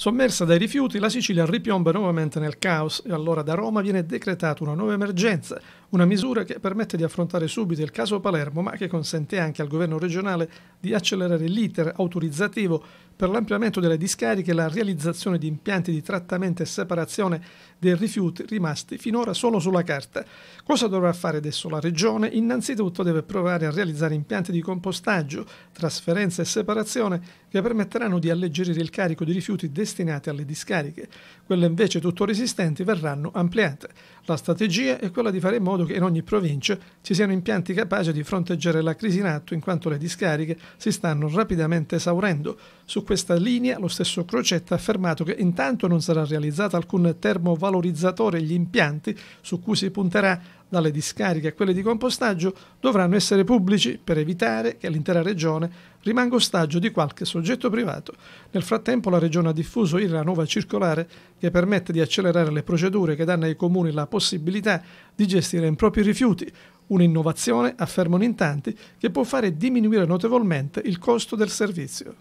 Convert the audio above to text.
Sommersa dai rifiuti, la Sicilia ripiomba nuovamente nel caos e allora da Roma viene decretata una nuova emergenza, una misura che permette di affrontare subito il caso Palermo, ma che consente anche al governo regionale di accelerare l'iter autorizzativo per l'ampliamento delle discariche e la realizzazione di impianti di trattamento e separazione dei rifiuti rimasti finora solo sulla carta. Cosa dovrà fare adesso la regione? Innanzitutto deve provare a realizzare impianti di compostaggio, trasferenza e separazione che permetteranno di alleggerire il carico di rifiuti destinati destinate alle discariche, quelle invece tuttora esistenti verranno ampliate. La strategia è quella di fare in modo che in ogni provincia ci siano impianti capaci di fronteggiare la crisi in atto in quanto le discariche si stanno rapidamente esaurendo. Su questa linea lo stesso Crocetta ha affermato che intanto non sarà realizzato alcun termovalorizzatore gli impianti su cui si punterà dalle discariche a quelle di compostaggio dovranno essere pubblici per evitare che l'intera regione rimanga ostaggio di qualche soggetto privato. Nel frattempo la Regione ha diffuso la nuova circolare che permette di accelerare le procedure che danno ai comuni la possibilità di gestire i propri rifiuti, un'innovazione, affermano in tanti, che può fare diminuire notevolmente il costo del servizio.